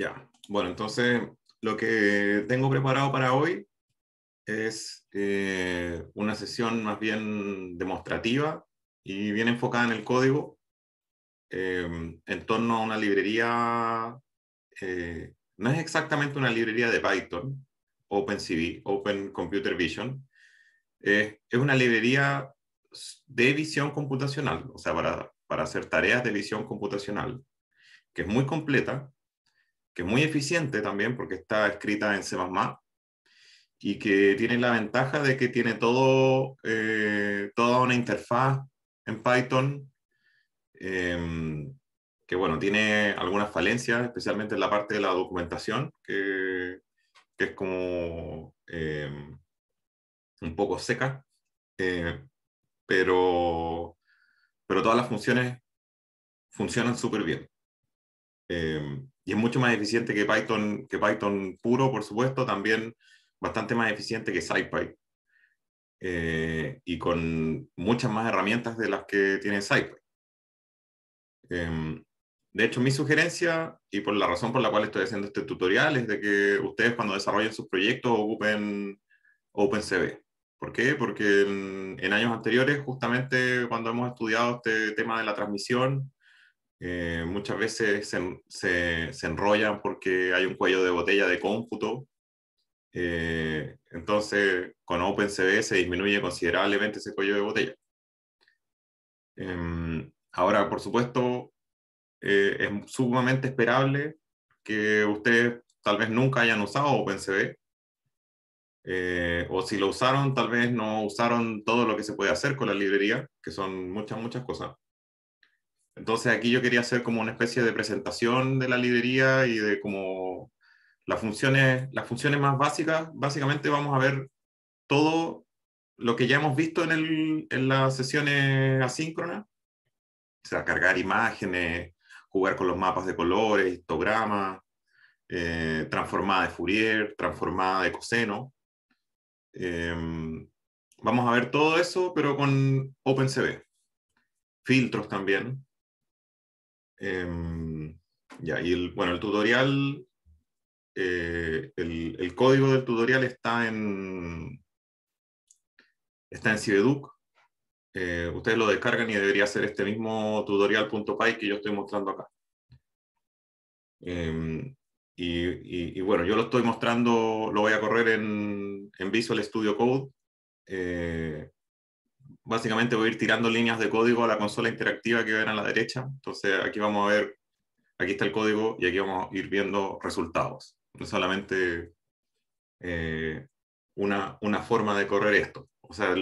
Ya, bueno, entonces lo que tengo preparado para hoy es eh, una sesión más bien demostrativa y bien enfocada en el código em, en torno a una librería, eh, no es exactamente una librería de Python, OpenCV, Open Computer Vision, es una librería de visión computacional, o sea, para, para hacer tareas de visión computacional, que es muy completa, que es muy eficiente también porque está escrita en C++ y que tiene la ventaja de que tiene todo, eh, toda una interfaz en Python, em, que bueno, tiene algunas falencias, especialmente en la parte de la documentación, que, que es como em, un poco seca, eh, pero, pero todas las funciones funcionan súper bien. Em, y es mucho más eficiente que Python, que Python puro, por supuesto, también bastante más eficiente que SciPy. Eh, y con muchas más herramientas de las que tiene SciPy. Em, de hecho, mi sugerencia, y por la razón por la cual estoy haciendo este tutorial, es de que ustedes cuando desarrollen sus proyectos ocupen OpenCV. ¿Por qué? Porque en, en años anteriores, justamente cuando hemos estudiado este tema de la transmisión, eh, muchas veces se, enrollan porque hay un cuello de botella de cómputo. Eh, entonces, con OpenCV se disminuye considerablemente ese cuello de botella. Em, ahora, por supuesto, eh, es sumamente esperable que ustedes tal vez nunca hayan usado OpenCV. o si lo usaron, tal vez no usaron todo lo que se puede hacer con la librería, que son muchas, muchas cosas. Entonces aquí yo quería hacer como una especie de presentación de la librería y de como las funciones, las funciones más básicas. Básicamente vamos a ver todo lo que ya hemos visto en, las sesiones asíncronas. O sea, cargar imágenes, jugar con los mapas de colores, histogramas, eh, transformada de Fourier, transformada de coseno. Em, vamos a ver todo eso, pero con OpenCV. Filtros también. Em, ya, y el, bueno, el tutorial, eh, el, código del tutorial está en, está en Cibeduc. Eh, ustedes lo descargan y debería ser este mismo tutorial.py que yo estoy mostrando acá. Em, y, y, bueno, yo lo estoy mostrando, lo voy a correr en, en Visual Studio Code. Eh, básicamente voy a ir tirando líneas de código a la consola interactiva que ven a la derecha. Entonces aquí vamos a ver, aquí está el código y aquí vamos a ir viendo resultados. No solamente eh, una, forma de correr esto. O sea,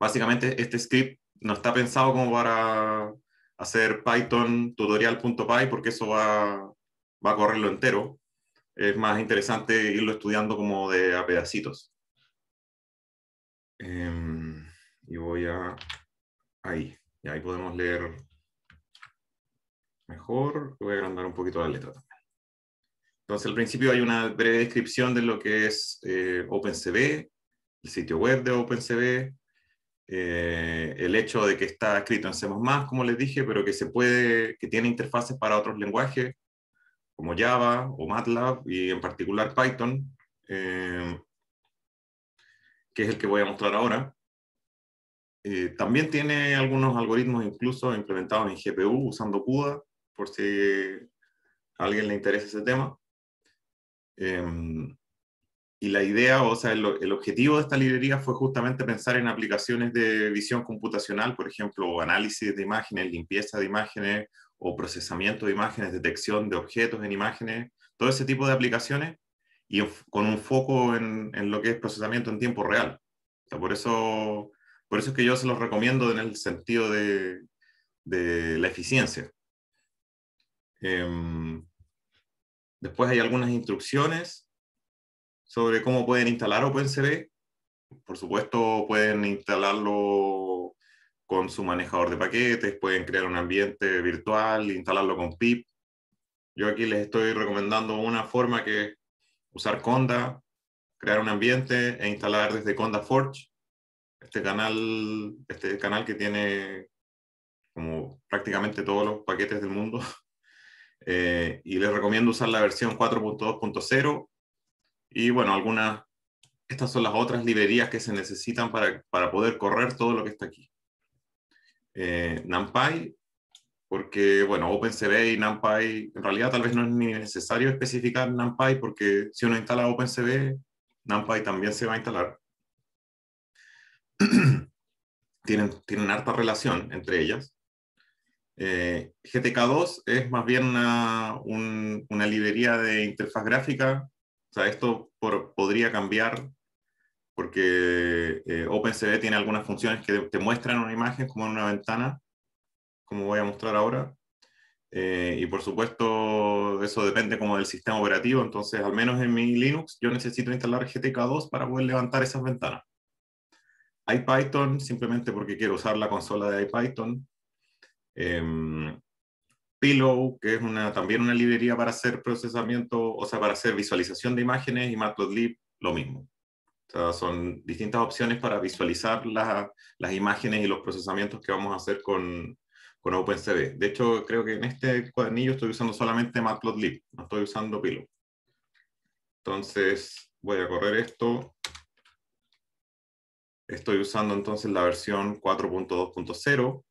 básicamente este script no está pensado como para hacer Python tutorial.py porque eso va, va a correrlo entero. Es más interesante irlo estudiando como de a pedacitos. Em, y voy a ahí. Y ahí podemos leer mejor. Voy a agrandar un poquito la letra también. Entonces, al principio hay una breve descripción de lo que es eh, OpenCV, el sitio web de OpenCV, eh, el hecho de que está escrito en C++, como les dije, pero que se puede, que tiene interfaces para otros lenguajes, como Java o MATLAB, y en particular Python, eh, que es el que voy a mostrar ahora. Eh, también tiene algunos algoritmos incluso implementados en GPU usando CUDA, por si a alguien le interesa ese tema. Em, y la idea, o sea, el, el, objetivo de esta librería fue justamente pensar en aplicaciones de visión computacional, por ejemplo, análisis de imágenes, limpieza de imágenes o procesamiento de imágenes, detección de objetos en imágenes, todo ese tipo de aplicaciones y con un foco en, en lo que es procesamiento en tiempo real. O sea, por eso por eso es que yo se los recomiendo en el sentido de, la eficiencia. Em, después hay algunas instrucciones sobre cómo pueden instalar OpenCV. Por supuesto, pueden instalarlo con su manejador de paquetes, pueden crear un ambiente virtual, instalarlo con pip. Yo aquí les estoy recomendando una forma que usar Conda, crear un ambiente e instalar desde Conda Forge este canal, este canal que tiene como prácticamente todos los paquetes del mundo. Eh, y les recomiendo usar la versión 4.2.0. Y bueno, algunas, estas son las otras librerías que se necesitan para, para poder correr todo lo que está aquí. Eh, NumPy, porque bueno, OpenCV y NumPy, en realidad tal vez no es ni necesario especificar NumPy porque si uno instala OpenCV, NumPy también se va a instalar. tienen, tienen harta relación entre ellas. Eh, GTK2 es más bien una, librería de interfaz gráfica. O sea, esto podría cambiar porque eh, OpenCV tiene algunas funciones que te muestran una imagen como en una ventana, como voy a mostrar ahora. Eh, y por supuesto, eso depende como del sistema operativo. Entonces, al menos en mi Linux, yo necesito instalar GTK2 para poder levantar esas ventanas. IPython simplemente porque quiero usar la consola de IPython. Em, Pillow, que es una, también una librería para hacer procesamiento, o sea, para hacer visualización de imágenes, y Matplotlib, lo mismo. O sea, son distintas opciones para visualizar las imágenes y los procesamientos que vamos a hacer con, con OpenCV. De hecho, creo que en este cuadernillo estoy usando solamente Matplotlib, no estoy usando Pillow. Entonces, voy a correr esto estoy usando entonces la versión 4.2.0.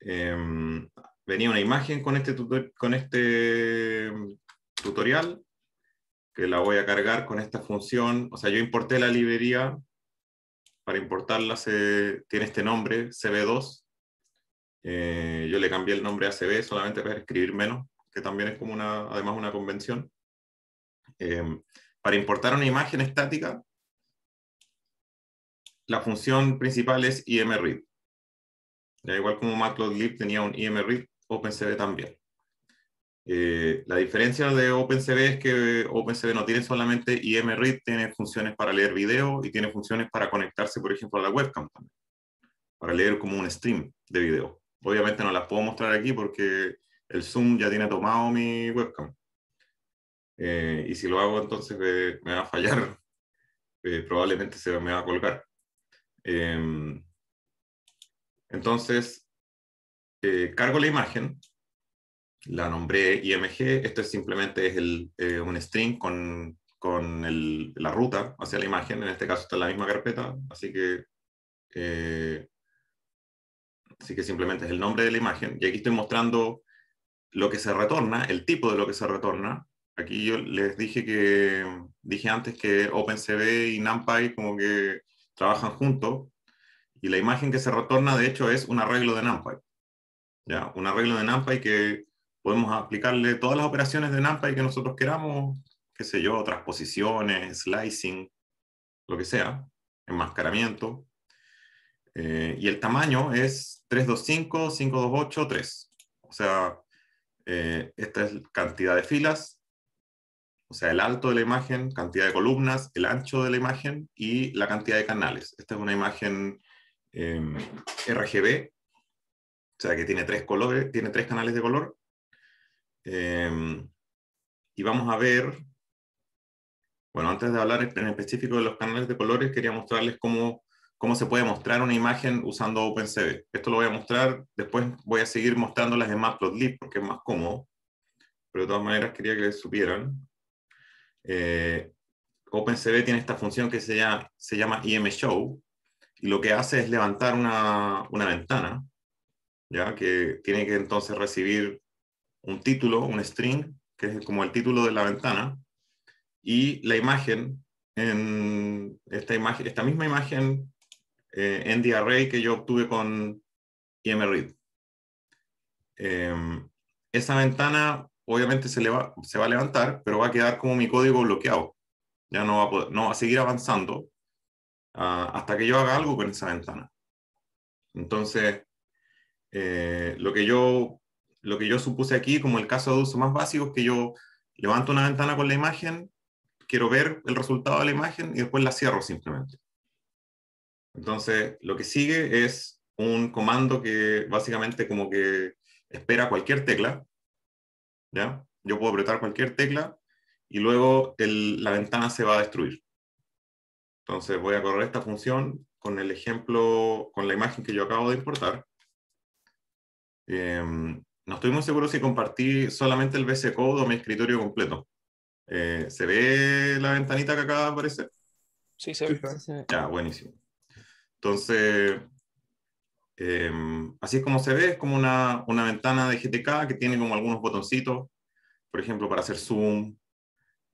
Em, venía una imagen con este, con este mm, tutorial que la voy a cargar con esta función. O sea, yo importé la librería. Para importarla se, tiene este nombre, CB2. Eh, yo le cambié el nombre a CB solamente para escribir menos, que también es como una, además una convención. Em, para importar una imagen estática, la función principal es imread. Ya igual como matplotlib tenía un imread, OpenCV también. Eh, la diferencia de OpenCV es que OpenCV no tiene solamente imread, tiene funciones para leer video y tiene funciones para conectarse, por ejemplo, a la webcam también, para leer como un stream de video. Obviamente no las puedo mostrar aquí porque el Zoom ya tiene tomado mi webcam. Eh, y si lo hago entonces eh, me va a fallar, probablemente se me va a colgar. Em, entonces, eh, cargo la imagen, la nombré IMG, esto simplemente es eh, un string con, la ruta hacia la imagen, en este caso está en la misma carpeta, así que, eh, así que simplemente es el nombre de la imagen, y aquí estoy mostrando lo que se retorna, el tipo de lo que se retorna, aquí yo les dije que dije antes que OpenCV y NumPy como que trabajan juntos y la imagen que se retorna de hecho es un arreglo de NumPy. ¿ya? Un arreglo de NumPy que podemos aplicarle todas las operaciones de NumPy que nosotros queramos, qué sé yo, transposiciones, slicing, lo que sea, enmascaramiento. Eh, y el tamaño es 325, 528, 3. O sea, eh, esta es cantidad de filas o sea, el alto de la imagen, cantidad de columnas, el ancho de la imagen y la cantidad de canales. Esta es una imagen em, RGB, o sea, que tiene tres, colores, tiene tres canales de color. Em, y vamos a ver, bueno, antes de hablar en específico de los canales de colores, quería mostrarles cómo, cómo se puede mostrar una imagen usando OpenCV. Esto lo voy a mostrar, después voy a seguir mostrando las demás Plotlib porque es más cómodo. Pero de todas maneras quería que supieran eh, OpenCV tiene esta función que se llama, se IMShow, e y lo que hace es levantar una, ventana, ¿ya? que tiene que entonces recibir un título, un string, que es como el título de la ventana, y la imagen, en esta, imagen esta misma imagen eh, array que yo obtuve con IMRead. E eh, esa ventana obviamente se, va, a levantar, pero va a quedar como mi código bloqueado. Ya no va a, seguir avanzando ah, hasta que yo haga algo con esa ventana. Entonces, eh, lo, que yo, lo que yo supuse aquí, como el caso de uso más básico, es que yo levanto una ventana con la imagen, quiero ver el resultado de la imagen y después la cierro simplemente. Entonces, lo que sigue es un comando que básicamente como que espera cualquier tecla yo puedo apretar cualquier tecla y luego la ventana se va a destruir. Entonces voy a correr esta función con el ejemplo, con la imagen que yo acabo de importar. Em, no estoy muy seguro si compartí solamente el BC Code o mi escritorio completo. Eh, ¿Se ve la ventanita que acaba de aparecer? Sí, se ve. Ya, buenísimo. Entonces, Em, así es como se ve, es como una, una, ventana de GTK que tiene como algunos botoncitos, por ejemplo, para hacer zoom.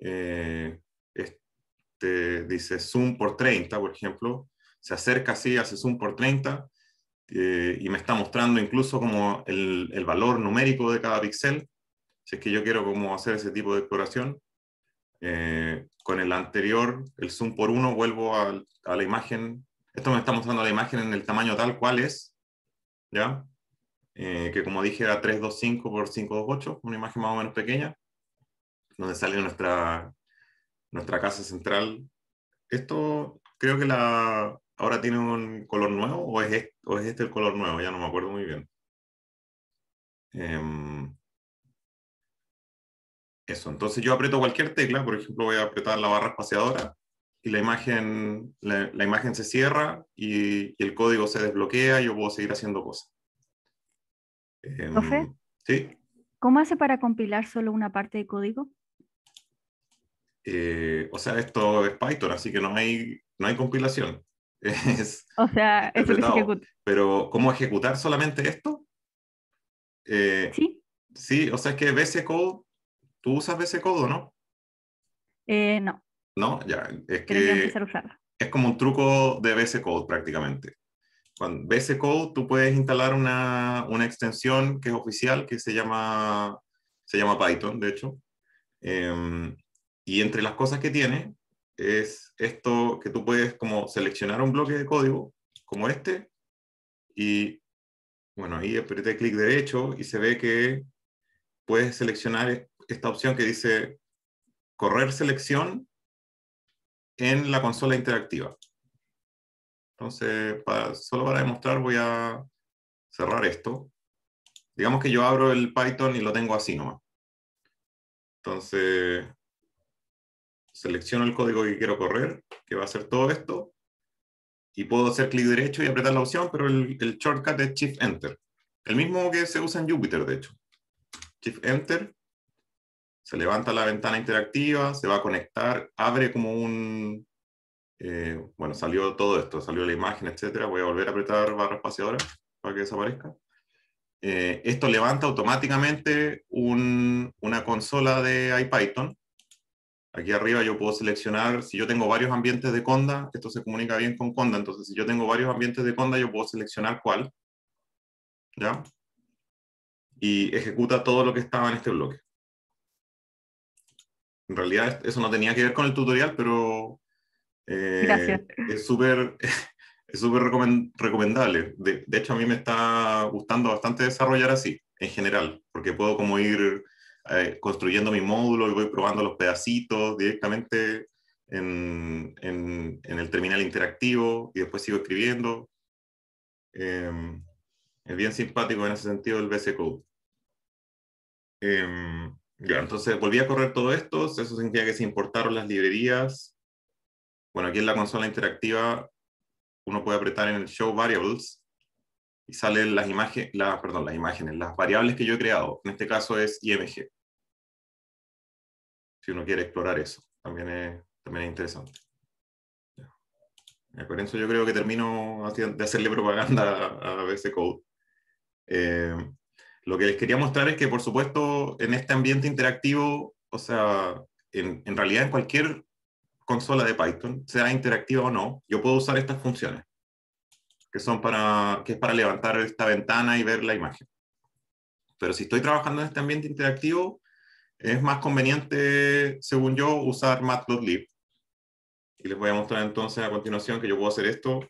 Eh, este dice zoom por 30, por ejemplo. Se acerca así, hace zoom por 30 eh, y me está mostrando incluso como el, el valor numérico de cada píxel. Si es que yo quiero como hacer ese tipo de exploración. Eh, con el anterior, el zoom por 1, vuelvo a, a la imagen esto me está mostrando la imagen en el tamaño tal cual es, ¿ya? Eh, que como dije era 325 por 528, una imagen más o menos pequeña, donde sale nuestra, nuestra casa central. Esto creo que la, ahora tiene un color nuevo o es, este, es este el color nuevo, ya no me acuerdo muy bien. Em, eso, entonces yo aprieto cualquier tecla, por ejemplo voy a apretar la barra espaciadora y la imagen, la, imagen se cierra y, el código se desbloquea y yo puedo seguir haciendo cosas. Em, sí. ¿Cómo hace para compilar solo una parte de código? Eh, o sea, esto es Python, así que no hay, no hay compilación. o sea, es que ejecuta. Pero, ¿cómo ejecutar solamente esto? Eh, sí. Sí, o sea, es que VS Code, tú usas VS Code, o ¿no? Eh, no. No, ya. Es que es como un truco de VS Code prácticamente. Con VS Code tú puedes instalar una, una, extensión que es oficial, que se llama, se llama Python, de hecho. Em, y entre las cosas que tiene es esto que tú puedes como seleccionar un bloque de código como este y bueno, ahí apreté clic derecho y se ve que puedes seleccionar esta opción que dice correr selección en la consola interactiva. Entonces, para, solo para demostrar voy a cerrar esto. Digamos que yo abro el Python y lo tengo así nomás. Entonces, selecciono el código que quiero correr, que va a ser todo esto, y puedo hacer clic derecho y apretar la opción, pero el, el shortcut es Shift Enter. El mismo que se usa en Jupyter, de hecho. Shift Enter, se levanta la ventana interactiva, se va a conectar, abre como un... Eh, bueno, salió todo esto, salió la imagen, etc. Voy a volver a apretar barra espaciadora para que desaparezca. Eh, esto levanta automáticamente una consola de IPython. Aquí arriba yo puedo seleccionar, si yo tengo varios ambientes de Conda, esto se comunica bien con Conda, entonces si yo tengo varios ambientes de Conda, yo puedo seleccionar cuál. ¿Ya? y ejecuta todo lo que estaba en este bloque en realidad eso no tenía que ver con el tutorial, pero eh, es súper súper recomendable. De, hecho, a mí me está gustando bastante desarrollar así, en general, porque puedo como ir eh, construyendo mi módulo y voy probando los pedacitos directamente en, en, el terminal interactivo y después sigo escribiendo. Em, es bien simpático en ese sentido el VS Code. Em, entonces volví a correr todo esto, eso significa que se importaron las librerías. Bueno, aquí en la consola interactiva uno puede apretar en el Show Variables y salen las imágenes, perdón, las imágenes, las variables que yo he creado. En este caso es IMG. Si uno quiere explorar eso, también es, también interesante. Por eso yo creo que termino de hacerle propaganda a, a Code. Eh, lo que les quería mostrar es que, por supuesto, en este ambiente interactivo, o sea, en, realidad en cualquier consola de Python, sea interactiva o no, yo puedo usar estas funciones, que son para, que es para levantar esta ventana y ver la imagen. Pero si estoy trabajando en este ambiente interactivo, es más conveniente, según yo, usar matplotlib. Y les voy a mostrar entonces a continuación que yo puedo hacer esto,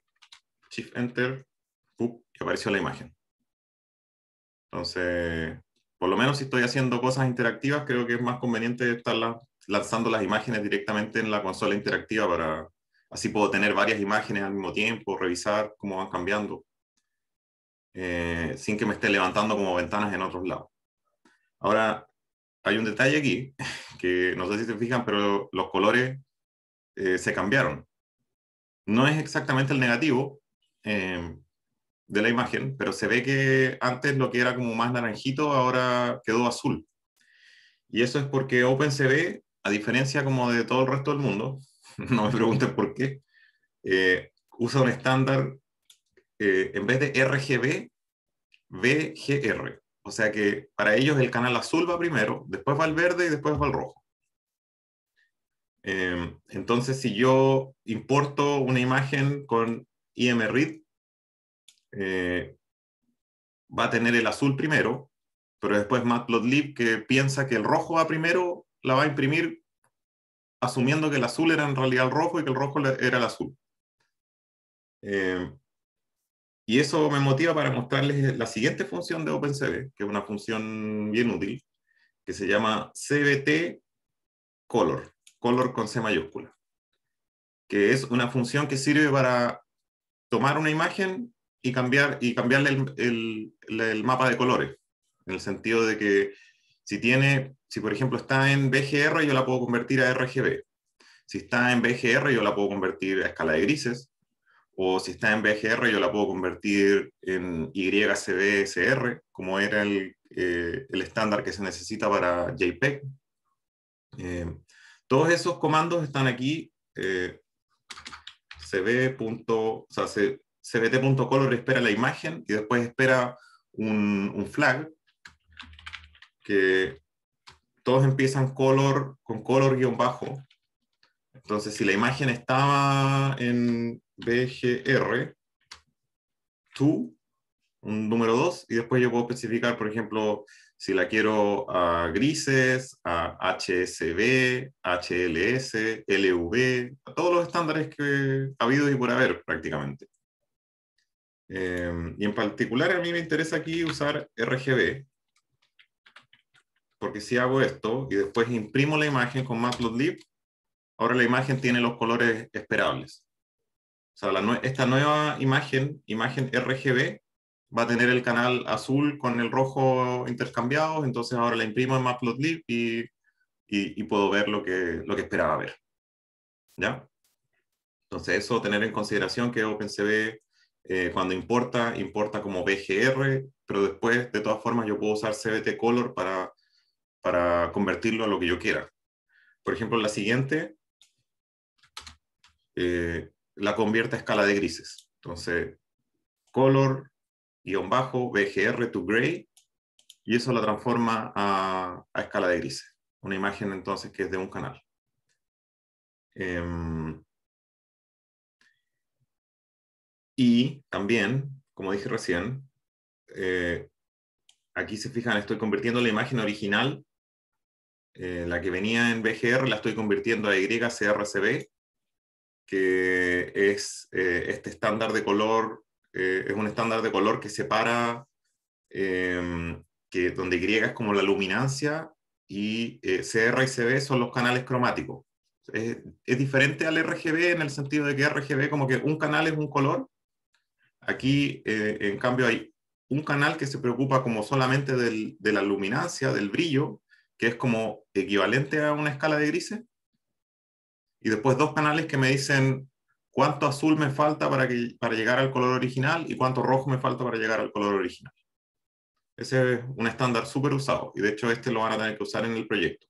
shift enter, y apareció la imagen. Entonces, por lo menos si estoy haciendo cosas interactivas, creo que es más conveniente estar lanzando las imágenes directamente en la consola interactiva para así puedo tener varias imágenes al mismo tiempo, revisar cómo van cambiando, eh, sin que me esté levantando como ventanas en otros lados. Ahora, hay un detalle aquí, que no sé si se fijan, pero los colores eh, se cambiaron. No es exactamente el negativo, eh, de la imagen, pero se ve que antes lo que era como más naranjito ahora quedó azul. Y eso es porque OpenCV, a diferencia como de todo el resto del mundo, no me pregunten por qué, eh, usa un estándar, eh, en vez de RGB, VGR. O sea que para ellos el canal azul va primero, después va el verde y después va el rojo. Eh, entonces, si yo importo una imagen con IMRID, eh, va a tener el azul primero, pero después Matplotlib, que piensa que el rojo va primero, la va a imprimir asumiendo que el azul era en realidad el rojo y que el rojo era el azul. Eh, y eso me motiva para mostrarles la siguiente función de OpenCV, que es una función bien útil, que se llama CBT Color, color con C mayúscula, que es una función que sirve para tomar una imagen y, cambiar, y cambiarle el, el, mapa de colores, en el sentido de que si tiene, si por ejemplo está en BGR, yo la puedo convertir a RGB. Si está en BGR, yo la puedo convertir a escala de grises. O si está en BGR, yo la puedo convertir en YCBSR, como era el, eh, el estándar que se necesita para JPEG. Eh, todos esos comandos están aquí. Eh, o sea, cbt.color espera la imagen y después espera un, flag que todos empiezan color, con color guión bajo. Entonces, si la imagen estaba en BGR, tú, un número 2, y después yo puedo especificar, por ejemplo, si la quiero a grises, a HSB, HLS, LV, a todos los estándares que ha habido y por haber prácticamente. Em, y en particular a mí me interesa aquí usar RGB, porque si hago esto y después imprimo la imagen con Matplotlib, ahora la imagen tiene los colores esperables. O sea, esta nueva imagen, imagen RGB, va a tener el canal azul con el rojo intercambiados, entonces ahora la imprimo en Matplotlib y, y, y, puedo ver lo que, lo que esperaba ver. ¿Ya? Entonces eso, tener en consideración que OpenCV eh, cuando importa, importa como BGR, pero después, de todas formas, yo puedo usar CBT Color para, para convertirlo a lo que yo quiera. Por ejemplo, la siguiente, eh, la convierte a escala de grises. Entonces, color, guión bajo, BGR to gray, y eso la transforma a, escala de grises. Una imagen entonces que es de un canal. Em, y también, como dije recién, eh, aquí se fijan, estoy convirtiendo la imagen original, eh, la que venía en bgr la estoy convirtiendo a YCRCB, que es eh, este estándar de color, es un estándar de color que separa, que donde Y es como la luminancia y CR y CB son los canales cromáticos. es, diferente al RGB en el sentido de que RGB como que un canal es un color Aquí, eh, en cambio, hay un canal que se preocupa como solamente del, de la luminancia, del brillo, que es como equivalente a una escala de grises. Y después dos canales que me dicen cuánto azul me falta para, que, para llegar al color original y cuánto rojo me falta para llegar al color original. Ese es un estándar súper usado y de hecho este lo van a tener que usar en el proyecto.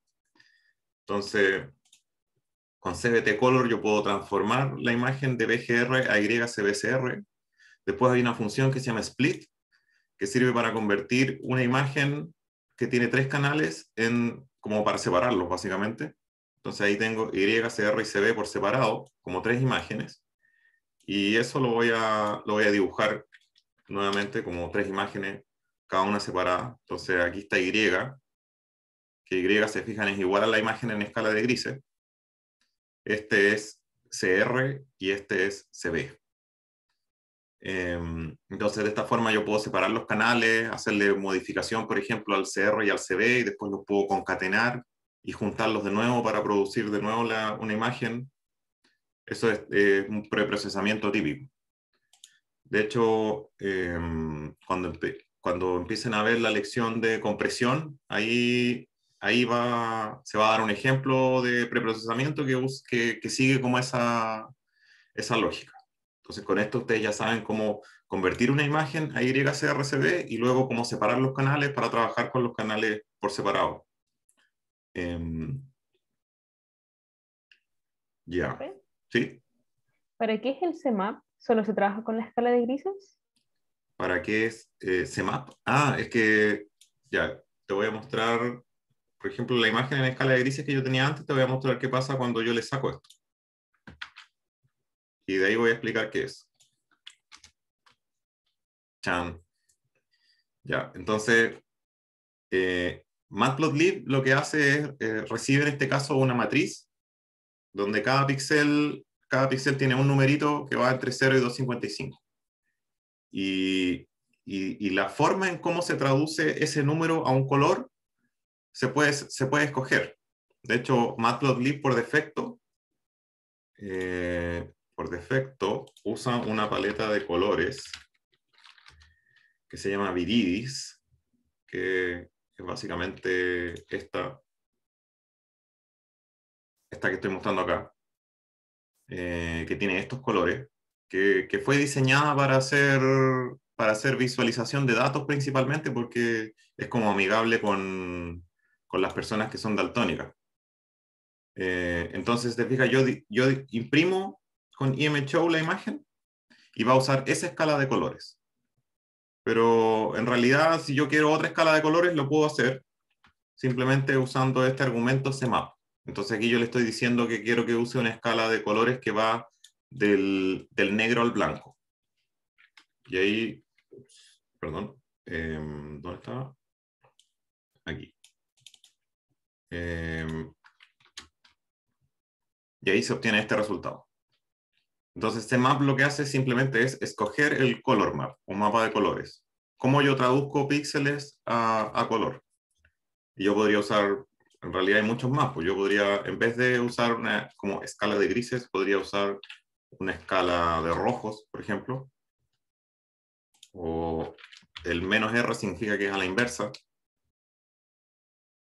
Entonces, con CBT Color yo puedo transformar la imagen de BGR a YCBCR Después hay una función que se llama split, que sirve para convertir una imagen que tiene tres canales en, como para separarlos, básicamente. Entonces ahí tengo Y, CR y CB por separado, como tres imágenes. Y eso lo voy a, lo voy a dibujar nuevamente como tres imágenes, cada una separada. Entonces aquí está Y, que Y se fijan es igual a la imagen en escala de grises. Este es CR y este es CB. Em, entonces, de esta forma yo puedo separar los canales, hacerle modificación, por ejemplo, al CR y al CB, y después los puedo concatenar y juntarlos de nuevo para producir de nuevo una imagen. Eso es un preprocesamiento típico. De hecho, em, cuando, cuando empiecen a ver la lección de compresión, ahí, ahí va, se va a dar un ejemplo de preprocesamiento que, que, que sigue como esa, esa lógica. Entonces, con esto ustedes ya saben cómo convertir una imagen a YCRCB y luego cómo separar los canales para trabajar con los canales por separado. Em, ya. ¿Sí? ¿Para qué es el CMAP? ¿Solo se trabaja con la escala de grises? ¿Para qué es eh, CMAP? Ah, es que ya, te voy a mostrar, por ejemplo, la imagen en escala de grises que yo tenía antes, te voy a mostrar qué pasa cuando yo le saco esto. Y de ahí voy a explicar qué es. Chan. Ya, entonces, eh, Matplotlib lo que hace es, eh, recibe en este caso una matriz donde cada píxel cada píxel tiene un numerito que va entre 0 y 255. Y, y, y, la forma en cómo se traduce ese número a un color se puede, se puede escoger. De hecho, Matplotlib por defecto eh, por defecto usan una paleta de colores que se llama Viridis, que es básicamente esta, esta que estoy mostrando acá, eh, que tiene estos colores, que, fue diseñada para hacer, para hacer visualización de datos principalmente porque es como amigable con, con las personas que son daltónicas. Eh, entonces, te yo, yo imprimo con e show la imagen y va a usar esa escala de colores. Pero en realidad, si yo quiero otra escala de colores, lo puedo hacer simplemente usando este argumento CMAP. Entonces aquí yo le estoy diciendo que quiero que use una escala de colores que va del, negro al blanco. Y ahí, perdón, em, ¿dónde está? Aquí. Em, y ahí se obtiene este resultado. Entonces, este map lo que hace simplemente es escoger el color map, un mapa de colores. ¿Cómo yo traduzco píxeles a, color? yo podría usar, en realidad hay muchos mapas, pues yo podría, en vez de usar una como escala de grises, podría usar una escala de rojos, por ejemplo. O el menos R significa que es a la inversa.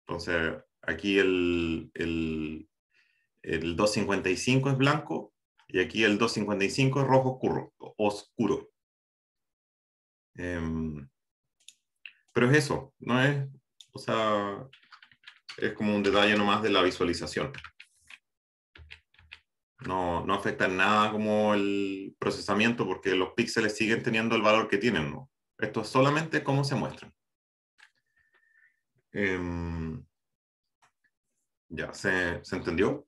Entonces, aquí el, el, el 255 es blanco y aquí el 255 es rojo oscuro. oscuro. Em, pero es eso, no es, o sea, es como un detalle nomás de la visualización. No, no afecta en nada como el procesamiento porque los píxeles siguen teniendo el valor que tienen. ¿no? Esto es solamente cómo se muestran. Em, ya, ¿se, ¿se entendió?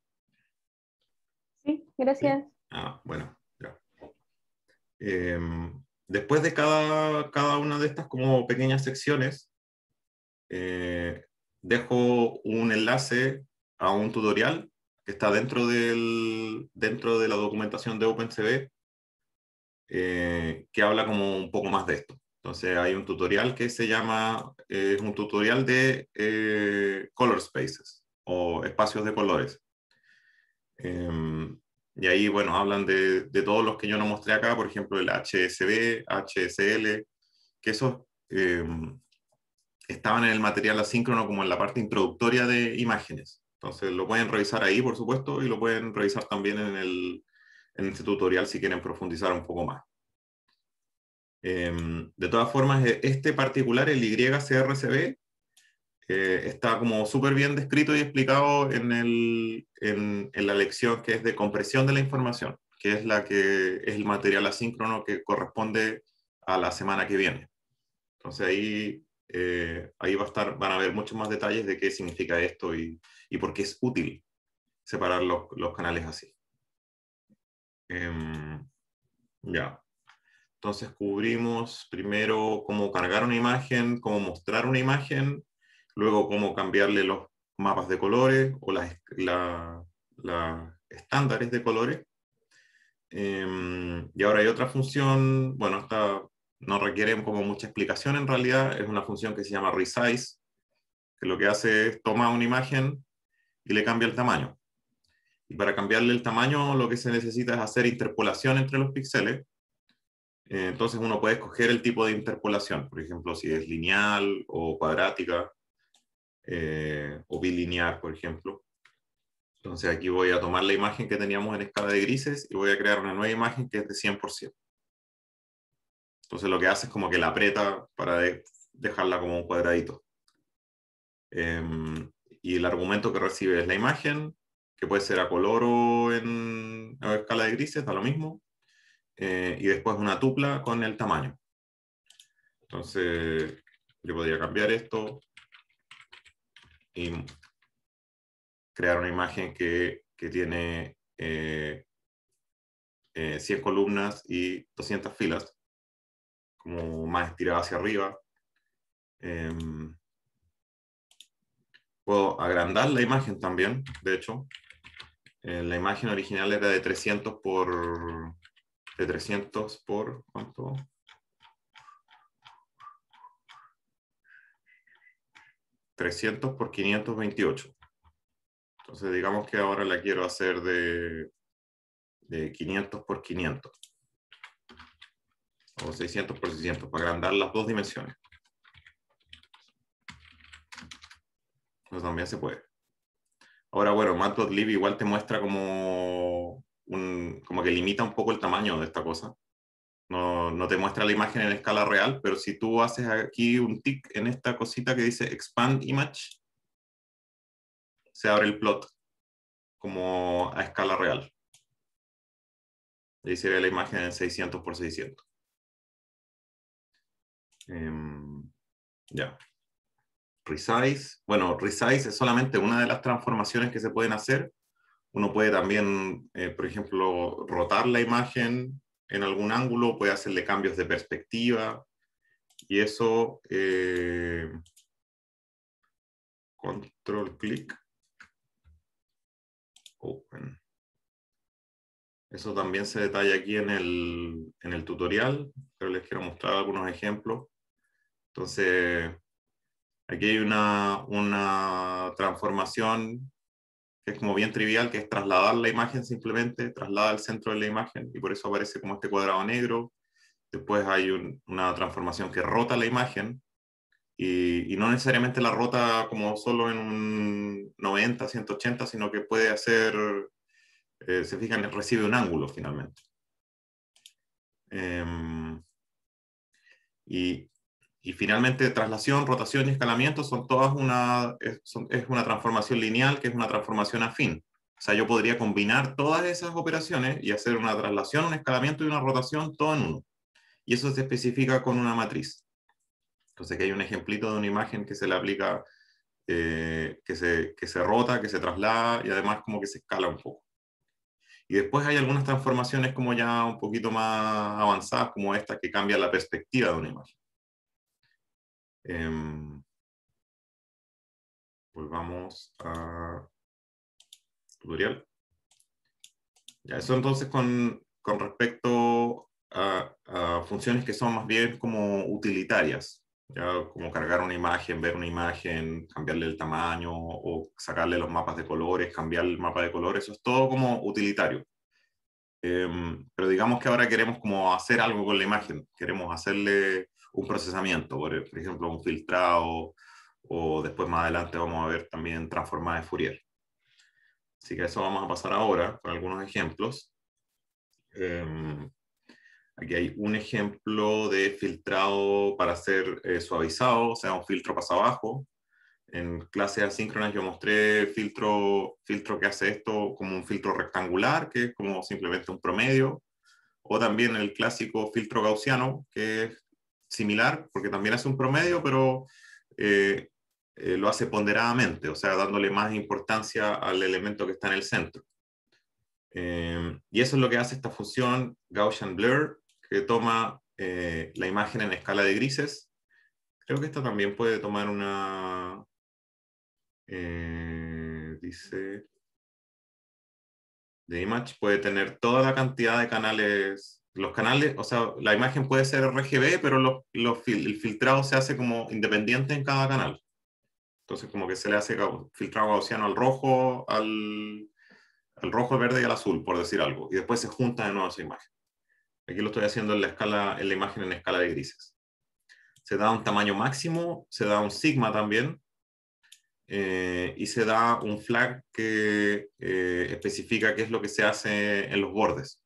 Gracias. Ah, bueno, em, después de cada, una de estas como pequeñas secciones, eh, dejo un enlace a un tutorial que está dentro, del, dentro de la documentación de OpenCV eh, que habla como un poco más de esto. Entonces hay un tutorial que se llama, eh, es un tutorial de color spaces o espacios de colores. Em, y ahí, bueno, hablan de, de todos los que yo no mostré acá, por ejemplo, el HSB, HSL, que esos eh, estaban en el material asíncrono como en la parte introductoria de imágenes. Entonces lo pueden revisar ahí, por supuesto, y lo pueden revisar también en, el, en este tutorial si quieren profundizar un poco más. Em, de todas formas, e, este particular, el YCRCB, eh, está como súper bien descrito y explicado en, el, en, la lección que es de compresión de la información, que es, la que, es el material asíncrono que corresponde a la semana que viene. Entonces ahí, eh, ahí va a estar, van a ver muchos más detalles de qué significa esto y, y por qué es útil separar los, canales así. Em, ya. Entonces cubrimos primero cómo cargar una imagen, cómo mostrar una imagen, luego cómo cambiarle los mapas de colores o las, estándares de colores. Em, y ahora hay otra función, bueno, esta no requiere como mucha explicación en realidad, es una función que se llama resize, que lo que hace es toma una imagen y le cambia el tamaño. Y para cambiarle el tamaño lo que se necesita es hacer interpolación entre los píxeles. Eh, entonces uno puede escoger el tipo de interpolación, por ejemplo, si es lineal o cuadrática eh, o bilinear, por ejemplo. Entonces aquí voy a tomar la imagen que teníamos en escala de grises y voy a crear una nueva imagen que es de 100%. Entonces lo que hace es como que la aprieta para dejarla como un cuadradito. Em, y el argumento que recibe es la imagen, que puede ser a color o en, a escala de grises, da lo mismo. Eh, y después una tupla con el tamaño. Entonces yo podría cambiar esto, y crear una imagen que, tiene 100 eh, eh, columnas y 200 filas, como más estirada hacia arriba. Em, puedo agrandar la imagen también, de hecho. Eh, la imagen original era de 300 por... De 300 por... ¿Cuánto? 300 por 528. Entonces digamos que ahora la quiero hacer de, 500 por 500. O 600 por 600 para agrandar las dos dimensiones. Pues también se puede. Ahora, bueno, Matplotlib igual te muestra como, como que limita un poco el tamaño de esta cosa. No, te muestra la imagen en escala real, pero si tú haces aquí un tick en esta cosita que dice expand image, se abre el plot como a escala real. Y ahí se ve la imagen en 600 por 600. Em, ya. Resize. Bueno, resize es solamente una de las transformaciones que se pueden hacer. Uno puede también, eh, por ejemplo, rotar la imagen, en algún ángulo, puede hacerle cambios de perspectiva y eso, eh, control clic, open. Eso también se detalla aquí en el, en el tutorial, pero les quiero mostrar algunos ejemplos. Entonces, aquí hay una, una transformación que es como bien trivial, que es trasladar la imagen simplemente, traslada el centro de la imagen y por eso aparece como este cuadrado negro. Después hay una transformación que rota la imagen y, no necesariamente la rota como solo en un 90, 180, sino que puede hacer, eh, se fijan, recibe un ángulo finalmente. Em, y, y finalmente, traslación, rotación y escalamiento son todas una, es, una transformación lineal que es una transformación afín. O sea, yo podría combinar todas esas operaciones y hacer una traslación, un escalamiento y una rotación todo en uno. Y eso se especifica con una matriz. Entonces, aquí hay un ejemplito de una imagen que se le aplica, eh, que, se, que se rota, que se traslada y además como que se escala un poco. Y después hay algunas transformaciones como ya un poquito más avanzadas, como esta que cambia la perspectiva de una imagen volvamos em, pues vamos a tutorial. Ya, eso entonces con, con respecto a, funciones que son más bien como utilitarias, ya como cargar una imagen, ver una imagen, cambiarle el tamaño o sacarle los mapas de colores, cambiar el mapa de colores, eso es todo como utilitario. Em, pero digamos que ahora queremos como hacer algo con la imagen, queremos hacerle un procesamiento, e-, por, ejemplo, un filtrado, o después más adelante vamos a ver también transformada de Fourier. Así que eso vamos a pasar ahora con algunos ejemplos. Em, aquí hay un ejemplo de filtrado para ser eh, suavizado, o sea, un filtro pasa abajo. En clases asíncronas yo mostré filtro, filtro que hace esto como un filtro rectangular, que es como simplemente un promedio, o también el clásico filtro gaussiano, que es similar, porque también hace un promedio, pero eh, eh, lo hace ponderadamente, o sea, dándole más importancia al elemento que está en el centro. Em, y eso es lo que hace esta función Gaussian Blur, que toma eh, la imagen en escala de grises. Creo que esta también puede tomar una... dice... de image puede tener toda la cantidad de canales los canales, o sea, la imagen puede ser RGB, pero el filtrado se hace como independiente en cada canal. Entonces, como que se le hace filtrado gaussiano al rojo, al, rojo, al verde y al azul, por decir algo. Y después se junta de nuevo esa imagen. Aquí lo estoy haciendo en la, imagen en escala de grises. Se da un tamaño máximo, se da un sigma también, eh, y se da un flag que eh, especifica qué es lo que se hace en los bordes.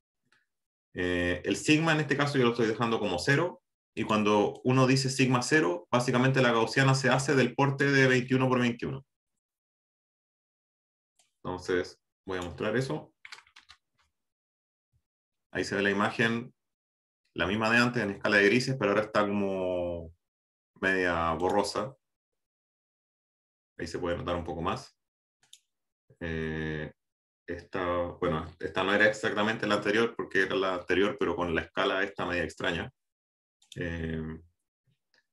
Eh, el sigma en este caso yo lo estoy dejando como cero, y cuando uno dice sigma 0 básicamente la gaussiana se hace del porte de 21 por 21. Entonces, voy a mostrar eso. Ahí se ve la imagen, la misma de antes en escala de grises, pero ahora está como media borrosa. Ahí se puede notar un poco más. Eh, esta, bueno, esta no era exactamente la anterior porque era la anterior, pero con la escala esta media extraña. Eh,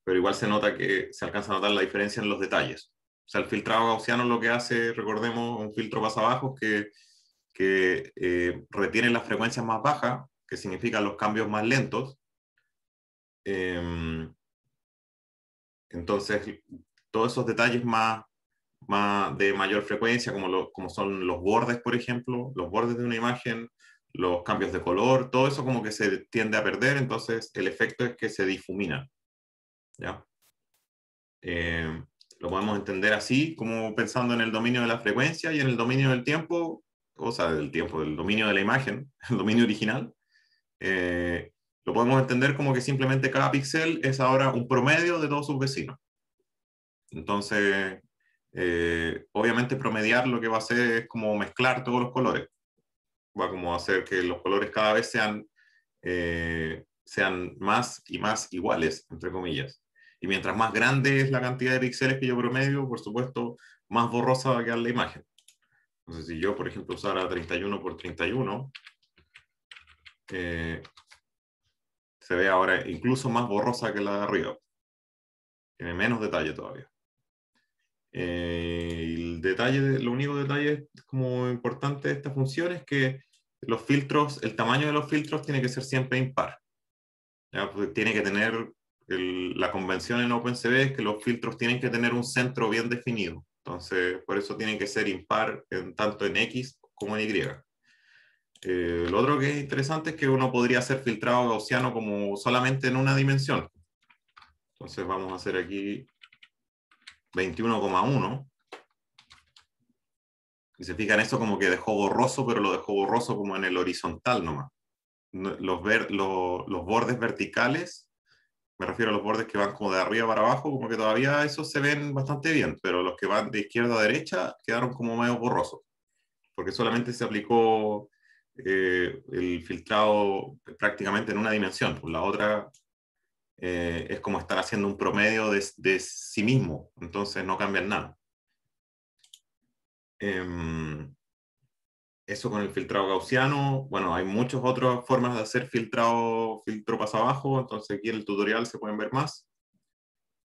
pero igual se nota que se alcanza a notar la diferencia en los detalles. O sea, el filtrado gaussiano lo que hace, recordemos, un filtro abajo que, que eh, retiene las frecuencias más bajas, que significa los cambios más lentos. Em, entonces, todos esos detalles más de mayor frecuencia, como, como son los bordes, por ejemplo, los bordes de una imagen, los cambios de color, todo eso como que se tiende a perder, entonces el efecto es que se difumina. ¿ya? Eh, lo podemos entender así, como pensando en el dominio de la frecuencia y en el dominio del tiempo, o sea, del tiempo, del dominio de la imagen, el dominio original. Eh, lo podemos entender como que simplemente cada píxel es ahora un promedio de todos sus vecinos. Entonces, eh, obviamente promediar lo que va a hacer es como mezclar todos los colores. Va como a hacer que los colores cada vez sean, eh, sean más y más iguales, entre comillas. Y mientras más grande es la cantidad de píxeles que yo promedio, por supuesto, más borrosa va a quedar la imagen. Entonces, si yo, por ejemplo, usara 31 por 31, eh, se ve ahora incluso más borrosa que la de arriba. Tiene menos detalle todavía. Eh, el detalle, lo único detalle como importante de esta función es que los filtros, el tamaño de los filtros tiene que ser siempre impar. Pues, tiene que tener, la convención en OpenCV es que los filtros tienen que tener un centro bien definido. Entonces, por eso tienen que ser impar en, tanto en X como en Y. Eh, lo otro que es interesante es que uno podría hacer filtrado gaussiano como solamente en una dimensión. Entonces vamos a hacer aquí 21,1. Y se fijan, esto como que dejó borroso, pero lo dejó borroso como en el horizontal nomás. Los, ver, los bordes verticales, me refiero a los bordes que van como de arriba para abajo, como que todavía esos se ven bastante bien, pero los que van de izquierda a derecha quedaron como medio borrosos, porque solamente se aplicó eh, el filtrado prácticamente en una dimensión, pues la otra eh, es como estar haciendo un promedio de, sí mismo, entonces no cambian nada. Em, eso con el filtrado gaussiano, bueno, hay muchas otras formas de hacer filtrado, filtro paso abajo, entonces aquí en el tutorial se pueden ver más.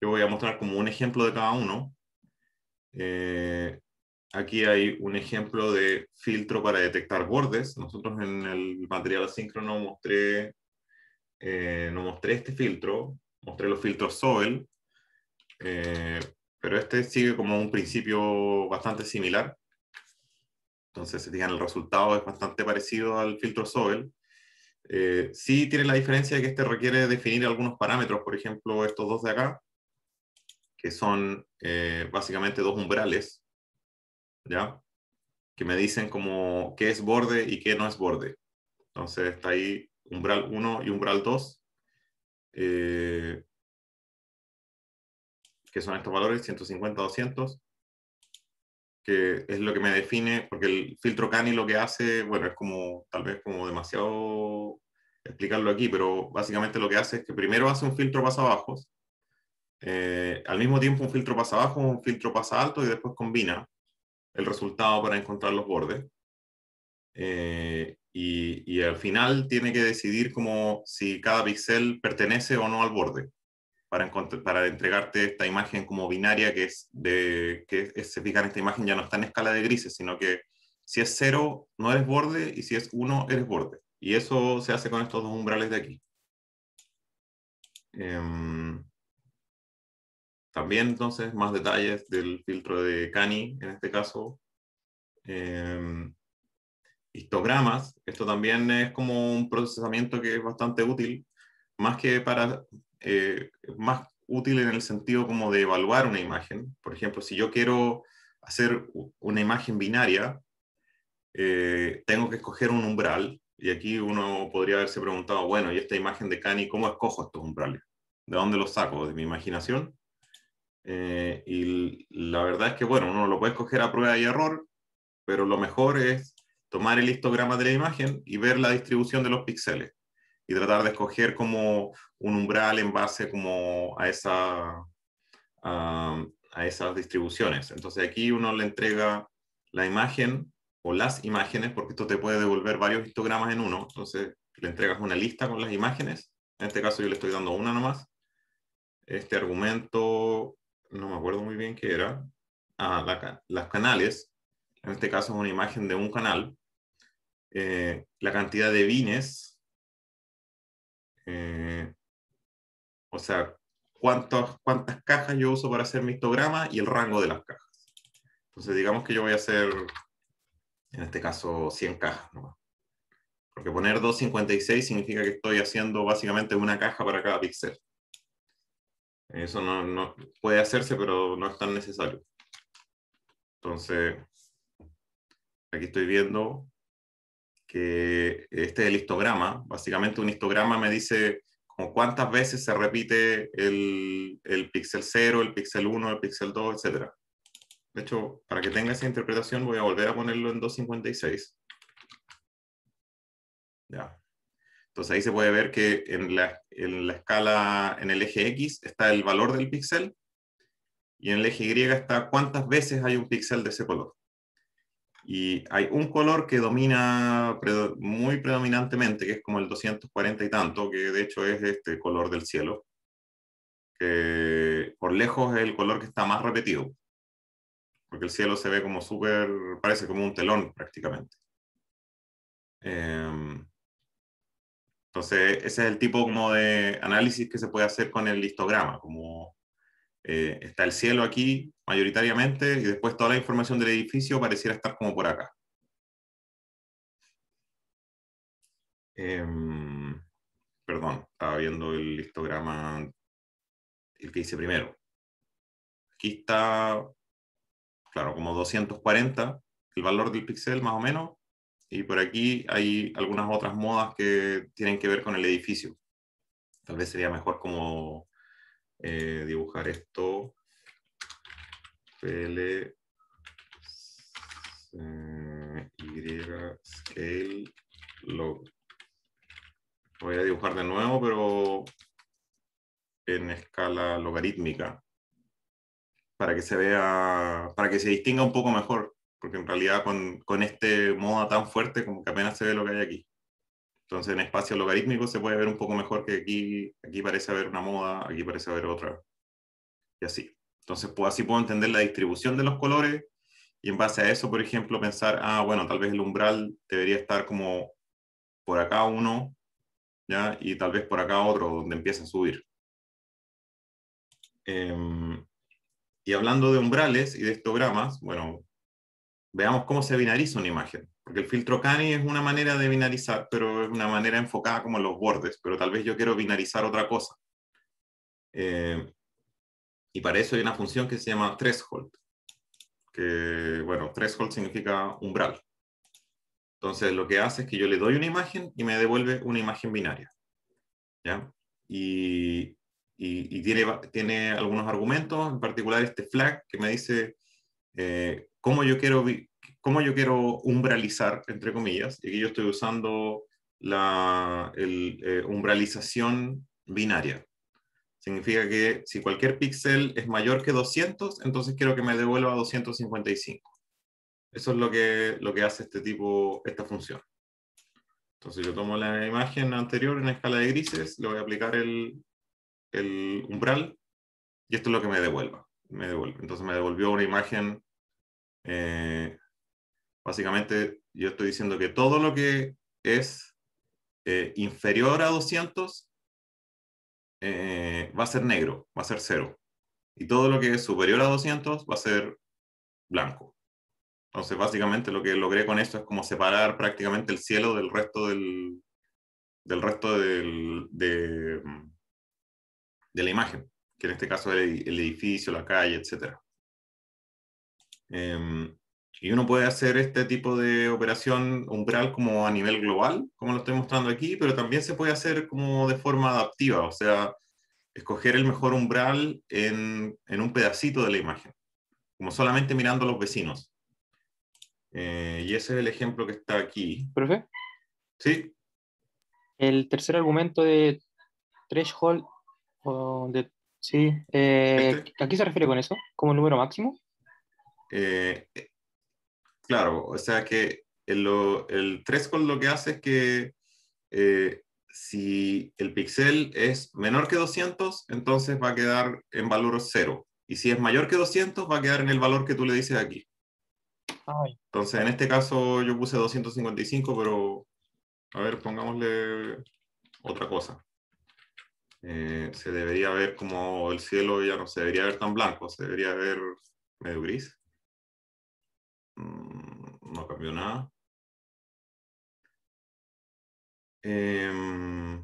Yo voy a mostrar como un ejemplo de cada uno. Eh, aquí hay un ejemplo de filtro para detectar bordes. Nosotros en el material asíncrono mostré eh, no mostré este filtro, mostré los filtros Soil, eh, pero este sigue como un principio bastante similar. Entonces, si fijan, el resultado es bastante parecido al filtro Soil. Eh, sí tiene la diferencia de que este requiere definir algunos parámetros, por ejemplo, estos dos de acá, que son básicamente dos umbrales, ¿ya? Que me dicen como qué es borde y qué no es borde. Entonces, está ahí umbral 1 y umbral 2, eh, que son estos valores, 150, 200, que es lo que me define, porque el filtro Cani lo que hace, bueno, es como, tal vez como demasiado explicarlo aquí, pero básicamente lo que hace es que primero hace un filtro pasa eh, al mismo tiempo un filtro pasa abajo, un filtro pasa alto y después combina el resultado para encontrar los bordes. Eh, y, al final tiene que decidir como si cada píxel pertenece o no al borde para, entregarte esta imagen como binaria que es de que se en esta imagen ya no está en escala de grises sino que si es cero no eres borde y si es uno eres borde y eso se hace con estos dos umbrales de aquí em, también entonces más detalles del filtro de Cani en este caso em, histogramas. Esto también es como un procesamiento que es bastante útil, más que para, eh, más útil en el sentido como de evaluar una imagen. Por ejemplo, si yo quiero hacer una imagen binaria, eh, tengo que escoger un umbral. Y aquí uno podría haberse preguntado, bueno, ¿y esta imagen de Cani, cómo escojo estos umbrales? ¿De dónde los saco? ¿De mi imaginación? Eh, y la verdad es que, bueno, uno lo puede escoger a prueba y error, pero lo mejor es tomar el histograma de la imagen y ver la distribución de los píxeles y tratar de escoger como un umbral en base como a, esa, a, esas distribuciones. Entonces aquí uno le entrega la imagen o las imágenes, porque esto te puede devolver varios histogramas en uno. Entonces le entregas una lista con las imágenes. En este caso yo le estoy dando una nomás. Este argumento, no me acuerdo muy bien qué era. Ah, las canales. En este caso es una imagen de un canal. Eh, la cantidad de vines. Eh, o sea, cuántas cajas yo uso para hacer mi histograma y el rango de las cajas. Entonces, digamos que yo voy a hacer, en este caso, 100 cajas Porque poner 256 significa que estoy haciendo básicamente una caja para cada píxel. Eso no, puede hacerse, pero no es tan necesario. Entonces, aquí estoy viendo que este es el histograma. Básicamente un histograma me dice como cuántas veces se repite el, píxel 0, el píxel 1, el píxel 2, etc. De hecho, para que tenga esa interpretación voy a volver a ponerlo en 256. Ya. Entonces ahí se puede ver que en la, en la escala, en el eje X está el valor del píxel y en el eje Y está cuántas veces hay un píxel de ese color. Y hay un color que domina muy predominantemente, que es como el 240 y tanto, que de hecho es este color del cielo, que por lejos es el color que está más repetido, porque el cielo se ve como súper, parece como un telón prácticamente. Em, entonces, ese es el tipo de análisis que se puede hacer con el histograma, como eh, está el cielo aquí, mayoritariamente, y después toda la información del edificio pareciera estar como por acá. Em, perdón, estaba viendo el histograma, el que hice primero. Aquí está, claro, como 240, el valor del pixel más o menos, y por aquí hay algunas otras modas que tienen que ver con el edificio. Tal vez sería mejor como eh, dibujar esto PL Y scale log Voy a dibujar de nuevo, pero en escala logarítmica para que se vea, para que se distinga un poco mejor, porque en realidad con, con este moda tan fuerte como que apenas se ve lo que hay aquí. Entonces en espacio logarítmico se puede ver un poco mejor que aquí, aquí parece haber una moda, aquí parece haber otra, y así. Entonces, pues, así puedo entender la distribución de los colores y en base a eso, por ejemplo, pensar, ah, bueno, tal vez el umbral debería estar como por acá uno, ¿ya? Y tal vez por acá otro, donde empieza a subir. Em, y hablando de umbrales y de histogramas, bueno, veamos cómo se binariza una imagen. Porque el filtro Cani es una manera de binarizar, pero es una manera enfocada como en los bordes, pero tal vez yo quiero binarizar otra cosa. Eh, y para eso hay una función que se llama threshold, que, bueno, threshold significa umbral. Entonces, lo que hace es que yo le doy una imagen y me devuelve una imagen binaria. ¿Ya? Y, tiene, algunos argumentos, en particular este flag que me dice eh, cómo, yo quiero, cómo yo quiero umbralizar, entre comillas, y que yo estoy usando la eh, umbralización binaria. Significa que si cualquier píxel es mayor que 200, entonces quiero que me devuelva 255. Eso es lo que, lo que hace este tipo, esta función. Entonces yo tomo la imagen anterior en escala de grises, le voy a aplicar el, umbral y esto es lo que me devuelva. Me devuelve. Entonces me devolvió una imagen, eh, básicamente yo estoy diciendo que todo lo que es eh, inferior a 200 eh, va a ser negro, va a ser cero. Y todo lo que es superior a 200 va a ser blanco. Entonces, básicamente lo que logré con esto es como separar prácticamente el cielo del resto del, resto de, la imagen, que en este caso es el, edificio, la calle, etc. Y uno puede hacer este tipo de operación umbral como a nivel global, como lo estoy mostrando aquí, pero también se puede hacer como de forma adaptiva, o sea, escoger el mejor umbral en, en un pedacito de la imagen, como solamente mirando a los vecinos. Eh, y ese es el ejemplo que está aquí. ¿Profe? Sí. El tercer argumento de threshold, de, sí, eh, este. ¿a qué se refiere con eso? ¿Como número máximo? Eh, Claro, o sea que el, 3con lo que hace es que eh, si el pixel es menor que 200, entonces va a quedar en valor 0. Y si es mayor que 200, va a quedar en el valor que tú le dices aquí. Entonces, en este caso yo puse 255, pero a ver, pongámosle otra cosa. Eh, se debería ver como el cielo ya no se debería ver tan blanco, se debería ver medio gris. Mm, no cambió nada. Em,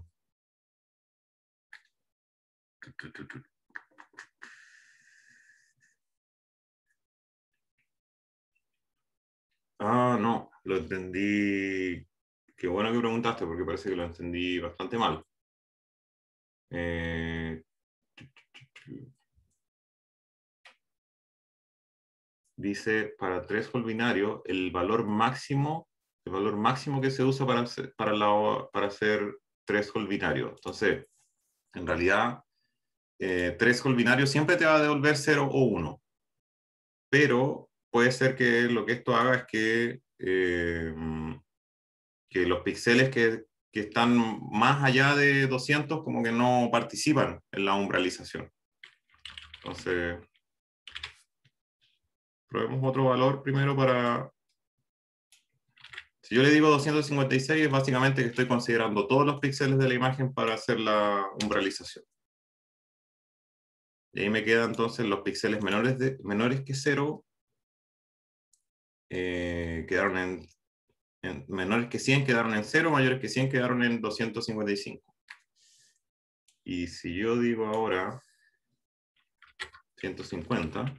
ah, no, lo entendí. Qué bueno que preguntaste porque parece que lo entendí bastante mal. Eh... dice, para tres binario el valor máximo, el valor máximo que se usa para, para, la, para hacer tres binario. Entonces, en realidad, eh, tres binario siempre te va a devolver 0 o 1. Pero puede ser que lo que esto haga es que, eh, que los píxeles que, que están más allá de 200 como que no participan en la umbralización. Entonces, probemos otro valor primero para... Si yo le digo 256, es básicamente que estoy considerando todos los píxeles de la imagen para hacer la umbralización. Y ahí me quedan entonces los píxeles menores, de, menores que 0. Eh, quedaron en, menores que 100 quedaron en 0, mayores que 100 quedaron en 255. Y si yo digo ahora 150,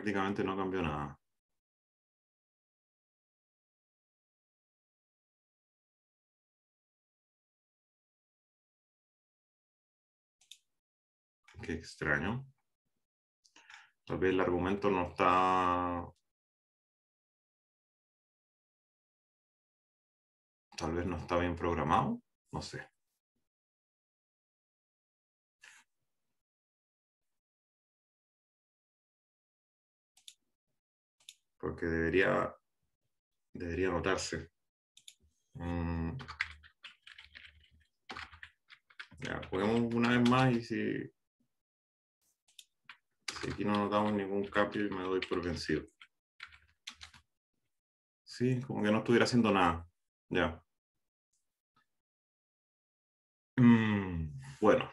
prácticamente no cambió nada. Qué extraño. Tal vez el argumento no está... Tal vez no está bien programado, no sé. porque debería, debería notarse. Mm. Ya, una vez más y si, aquí no notamos ningún cambio, me doy por vencido. Sí, como que no estuviera haciendo nada. Ya. Mm, bueno.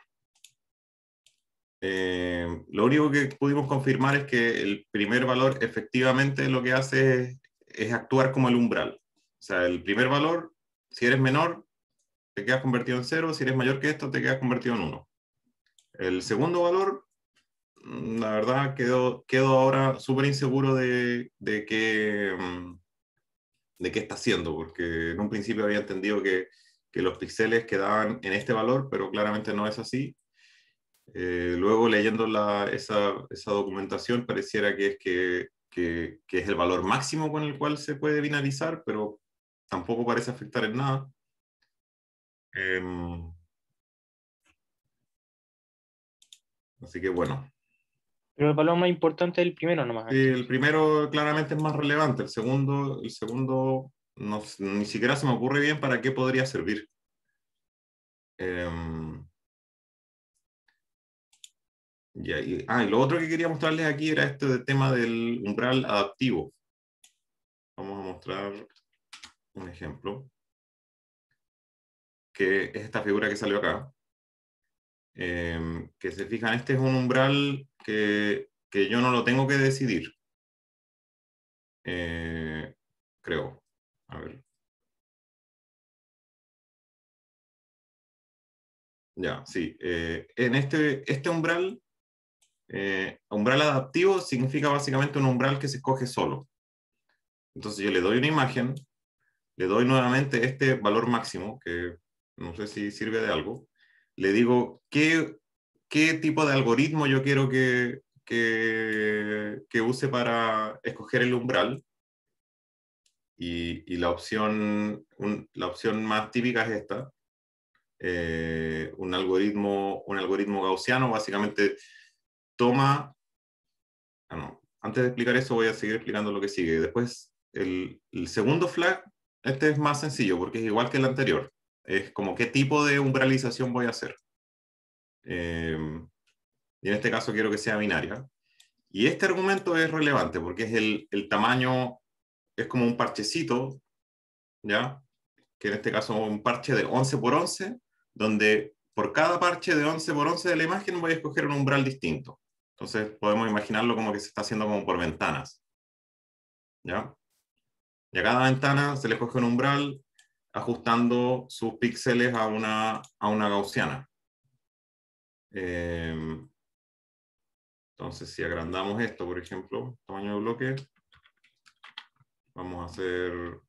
Eh, lo único que pudimos confirmar es que el primer valor efectivamente lo que hace es, actuar como el umbral. O sea, el primer valor, si eres menor, te quedas convertido en cero, si eres mayor que esto, te quedas convertido en uno. El segundo valor, mm, la verdad, quedo, quedo ahora súper inseguro de, qué, mm, de qué está haciendo, porque en un principio había entendido que, que los píxeles quedaban en este valor, pero claramente no es así eh, luego, leyendo esa, esa, documentación, pareciera que es, que, que, es el valor máximo con el cual se puede binarizar, pero tampoco parece afectar en nada. Em, así que bueno. Pero el valor más importante es el primero nomás. ¿eh? el primero claramente es más relevante. El segundo, el segundo ni siquiera se me ocurre bien para qué podría servir. Eh, ah, y lo otro que quería mostrarles aquí era este tema del umbral adaptivo. Vamos a mostrar un ejemplo, que es esta figura que salió acá. Em, que se fijan, este es un umbral que, que yo no lo tengo que decidir. Eh, creo. A ver. Ya, sí. Eh, en este, este umbral eh, umbral adaptivo significa básicamente un umbral que se escoge solo. Entonces yo le doy una imagen, le doy nuevamente este valor máximo, que no sé si sirve de algo, le digo qué, qué tipo de algoritmo yo quiero que, que, use para escoger el umbral. Y, la, opción, la opción más típica es esta. Eh, un, algoritmo, un algoritmo gaussiano, básicamente toma... Ah, no. Antes de explicar eso voy a seguir explicando lo que sigue. Después, el, segundo flag, este es más sencillo porque es igual que el anterior. Es como qué tipo de umbralización voy a hacer. Em, y en este caso quiero que sea binaria. Y este argumento es relevante porque es el, tamaño, es como un parchecito, ¿ya? Que en este caso es un parche de 11 por 11, donde por cada parche de 11 por 11 de la imagen voy a escoger un umbral distinto. Entonces podemos imaginarlo como que se está haciendo como por ventanas. ¿Ya? Y a cada ventana se le coge un umbral ajustando sus píxeles a una, a una gaussiana. Em, entonces, si agrandamos esto, por ejemplo, tamaño de bloque, vamos a hacer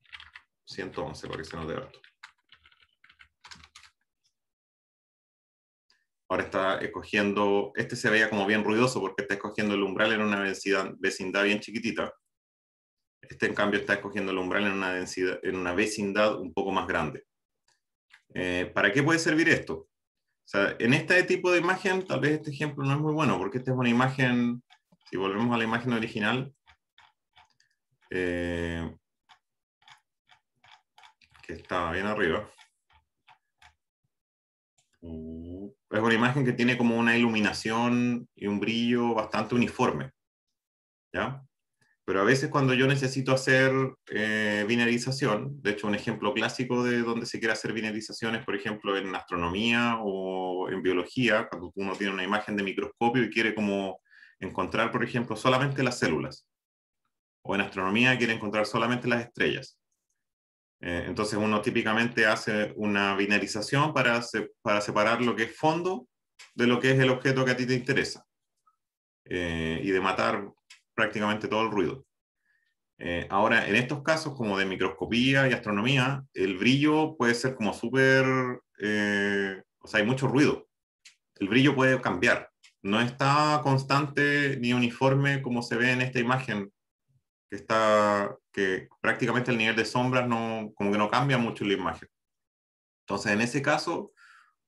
111 para que se nos dé alto. Ahora está escogiendo, este se veía como bien ruidoso porque está escogiendo el umbral en una vecindad, vecindad bien chiquitita. Este, en cambio, está escogiendo el umbral en una, en una vecindad un poco más grande. Eh, ¿Para qué puede servir esto? en este tipo de imagen, tal vez este ejemplo no es muy bueno, porque esta es una imagen, si volvemos a la imagen original, eh, que estaba bien arriba. Uh, es una imagen que tiene como una iluminación y un brillo bastante uniforme. ¿ya? Pero a veces cuando yo necesito hacer eh, binarización, de hecho un ejemplo clásico de donde se quiere hacer binarización es, por ejemplo, en astronomía o en biología, cuando uno tiene una imagen de microscopio y quiere como encontrar, por ejemplo, solamente las células. O en astronomía quiere encontrar solamente las estrellas. Eh, entonces uno típicamente hace una binarización para, separar lo que es fondo de lo que es el objeto que a ti te interesa eh, y de matar prácticamente todo el ruido. Eh, ahora, en estos casos como de microscopía y astronomía, el brillo puede ser como súper, o sea, hay mucho ruido. El brillo puede cambiar, no está constante ni uniforme como se ve en esta imagen que, está, que prácticamente el nivel de sombras no, como que no cambia mucho la imagen. Entonces, en ese caso,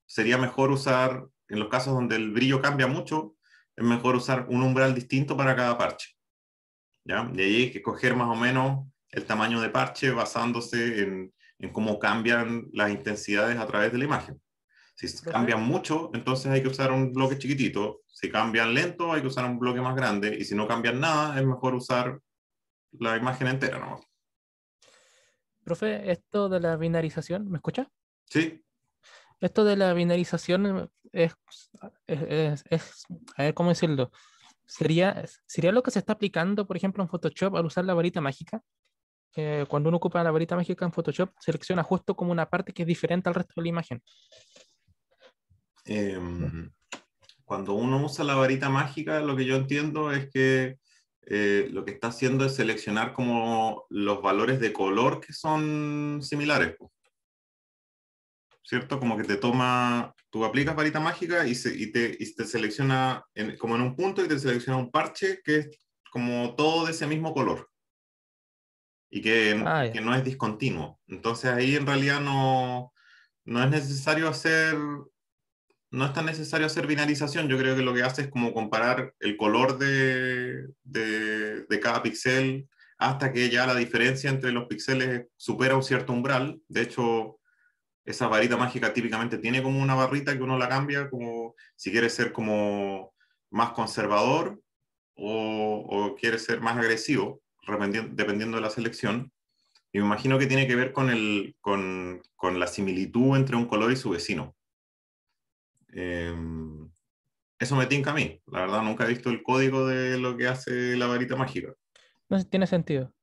sería mejor usar, en los casos donde el brillo cambia mucho, es mejor usar un umbral distinto para cada parche. ¿ya? Y ahí hay que escoger más o menos el tamaño de parche basándose en, en cómo cambian las intensidades a través de la imagen. Si cambian mucho, entonces hay que usar un bloque chiquitito. Si cambian lento, hay que usar un bloque más grande. Y si no cambian nada, es mejor usar la imagen entera, ¿no? Profe, esto de la binarización, ¿me escucha? Sí. Esto de la binarización es, es, es, a ver cómo decirlo, sería, sería lo que se está aplicando, por ejemplo, en Photoshop al usar la varita mágica. cuando uno ocupa la varita mágica en Photoshop, selecciona justo como una parte que es diferente al resto de la imagen. Em, cuando uno usa la varita mágica, lo que yo entiendo es que eh, lo que está haciendo es seleccionar como los valores de color que son similares. ¿Cierto? Como que te toma, tú aplicas varita mágica y, te, selecciona como en un punto y te selecciona un parche que es como todo de ese mismo color. Y que, ah, que no es discontinuo. Entonces ahí en realidad no, no es necesario hacer no es tan necesario hacer binarización. Yo creo que lo que hace es como comparar el color de, cada píxel hasta que ya la diferencia entre los píxeles supera un cierto umbral. De hecho, esa varita mágica típicamente tiene como una barrita que uno la cambia, como si quiere ser como más conservador o, quiere ser más agresivo, dependiendo de la selección. Y me imagino que tiene que ver con, el, con la similitud entre un color y su vecino. Em, eso me tinca a mí. La verdad, nunca he visto el código de lo que hace la varita mágica. No tiene sentido.